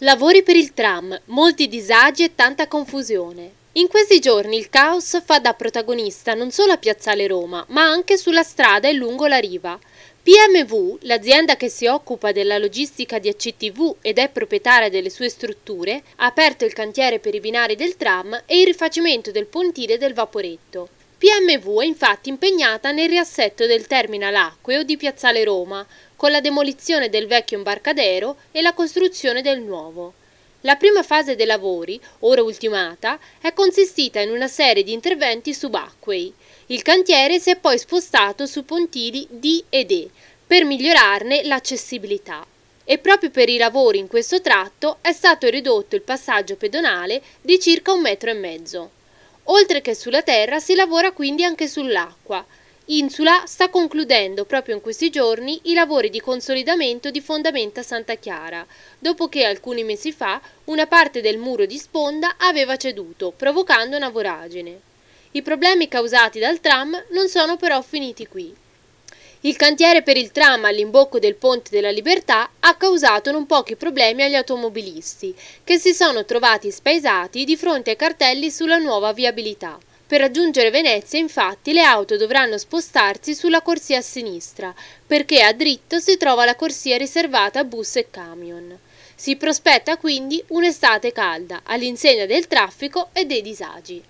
Lavori per il tram, molti disagi e tanta confusione. In questi giorni il caos fa da protagonista non solo a Piazzale Roma, ma anche sulla strada e lungo la riva. PMV, l'azienda che si occupa della logistica di ACTV ed è proprietaria delle sue strutture, ha aperto il cantiere per i binari del tram e il rifacimento del pontile del Vaporetto. PMV è infatti impegnata nel riassetto del terminal acqueo di Piazzale Roma, con la demolizione del vecchio imbarcadero e la costruzione del nuovo. La prima fase dei lavori, ora ultimata, è consistita in una serie di interventi subacquei. Il cantiere si è poi spostato su pontili D ed E per migliorarne l'accessibilità. E proprio per i lavori in questo tratto è stato ridotto il passaggio pedonale di circa un metro e mezzo. Oltre che sulla terra si lavora quindi anche sull'acqua. Insula sta concludendo proprio in questi giorni i lavori di consolidamento di fondamenta Santa Chiara, dopo che alcuni mesi fa una parte del muro di sponda aveva ceduto, provocando una voragine. I problemi causati dal tram non sono però finiti qui. Il cantiere per il tram all'imbocco del Ponte della Libertà ha causato non pochi problemi agli automobilisti, che si sono trovati spaesati di fronte ai cartelli sulla nuova viabilità. Per raggiungere Venezia, infatti, le auto dovranno spostarsi sulla corsia a sinistra, perché a dritto si trova la corsia riservata a bus e camion. Si prospetta quindi un'estate calda, all'insegna del traffico e dei disagi.